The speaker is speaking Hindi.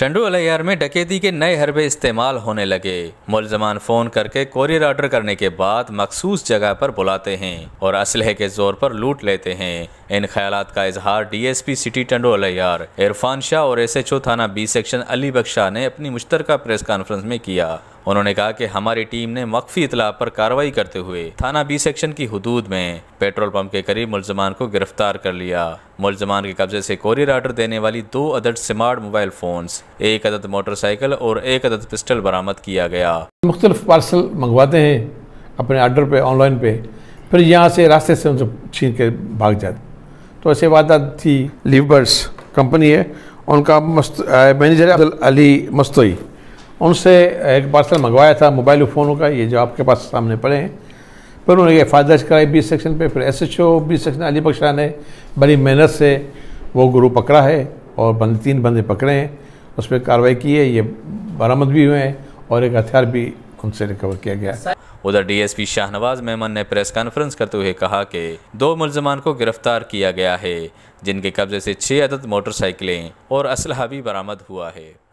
टंडू अलैयार में डकैती के नए हरबे इस्तेमाल होने लगे मुलजमान फ़ोन करके कोरियर ऑर्डर करने के बाद मखसूस जगह पर बुलाते हैं और असलहे के जोर पर लूट लेते हैं इन ख्याल का इजहार डीएसपी सिटी टंडो अलैयार इरफान शाह और एस एच ओ थाना बी सेक्शन अली बख्शाह ने अपनी मुश्तर प्रेस कॉन्फ्रेंस में किया उन्होंने कहा कि हमारी टीम ने मकफी इतला पर कार्रवाई करते हुए थाना बी सेक्शन की हदूद में पेट्रोल पंप के करीब मुलजमान को गिरफ्तार कर लिया मुलजमान के कब्जे से कोरियर ऑर्डर देने वाली दो अदद स्मार्ट मोबाइल फोन्स एक अदद मोटरसाइकिल और एक अदद पिस्टल बरामद किया गया मुख्तल पार्सल मंगवाते हैं अपने आर्डर पे ऑनलाइन पे फिर यहाँ से रास्ते से उनसे छीन के भाग जाते तो ऐसे वादा थी लिवर्स कंपनी है उनका मस्त मैनेजर अली मस्तोई उनसे एक पार्सल मंगवाया था मोबाइल फ़ोनों का ये जो आपके पास सामने पड़े हैं पर उन्होंने एफ आई दर्ज कराई बीस सेक्शन पे फिर एस एच ओ बीस सेक्शन अली बख्शा ने बड़ी मेहनत से वो गुरु पकड़ा है और बंद तीन बंदे पकड़े हैं उस पर कार्रवाई की है ये बरामद भी हुए हैं और एक हथियार भी उनसे रिकवर किया गया है उधर डीएसपी शाहनवाज मेमन ने प्रेस कॉन्फ्रेंस करते हुए कहा कि दो मुलजमान को गिरफ्तार किया गया है जिनके कब्जे से छह अदद मोटरसाइकिलें और असलहा भी बरामद हुआ है